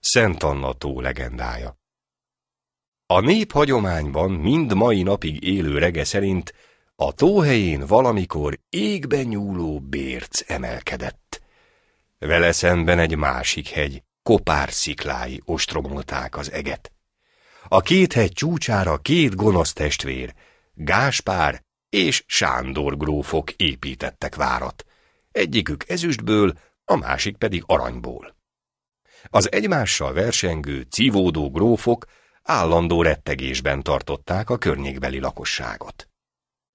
Szent Anna tó legendája. A néphagyományban mind mai napig élő rege szerint a tóhelyén valamikor égben nyúló bérc emelkedett. Vele szemben egy másik hegy, kopár sziklái ostromolták az eget. A két hegy csúcsára két gonosz testvér, Gáspár és Sándor grófok építettek várat. Egyikük ezüstből, a másik pedig aranyból. Az egymással versengő, civódó grófok állandó rettegésben tartották a környékbeli lakosságot.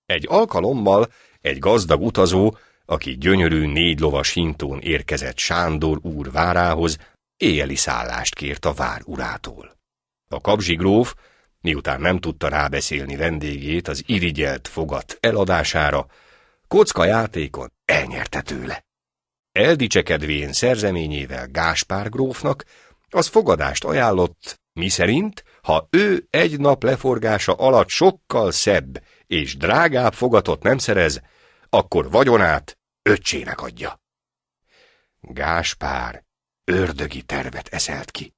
Egy alkalommal egy gazdag utazó, aki gyönyörű négy lovas hintón érkezett Sándor úr várához, éjeli szállást kért a vár urától. A gróf, miután nem tudta rábeszélni vendégét az irigyelt fogat eladására, kocka játékon elnyerte tőle. Eldicsekedvén szerzeményével Gáspár grófnak, az fogadást ajánlott, miszerint, ha ő egy nap leforgása alatt sokkal szebb és drágább fogatot nem szerez, akkor vagyonát öcsének adja. Gáspár ördögi tervet eszelt ki.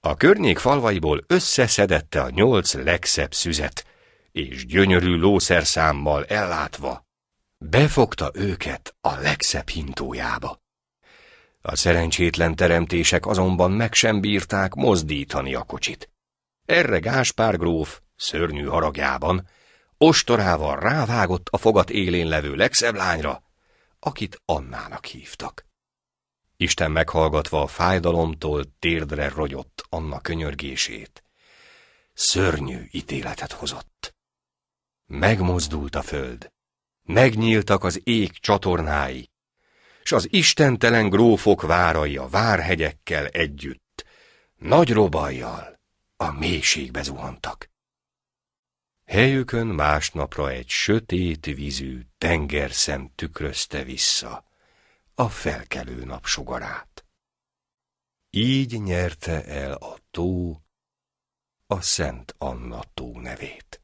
A környék falvaiból összeszedette a nyolc legszebb szüzet, és gyönyörű lószerszámmal ellátva Befogta őket a legszebb hintójába. A szerencsétlen teremtések azonban meg sem bírták mozdítani a kocsit. Erre Gáspár gróf, szörnyű haragjában, ostorával rávágott a fogat élén levő legszebb lányra, akit Annának hívtak. Isten meghallgatva a fájdalomtól térdre rogyott Anna könyörgését. Szörnyű ítéletet hozott. Megmozdult a föld, megnyíltak az ég csatornái, s az istentelen grófok várai a várhegyekkel együtt, nagy robajjal a mélységbe zuhantak. Helyükön másnapra egy sötét vízű tengerszem tükrözte vissza a felkelő napsugarát. Így nyerte el a tó a Szent Anna tó nevét.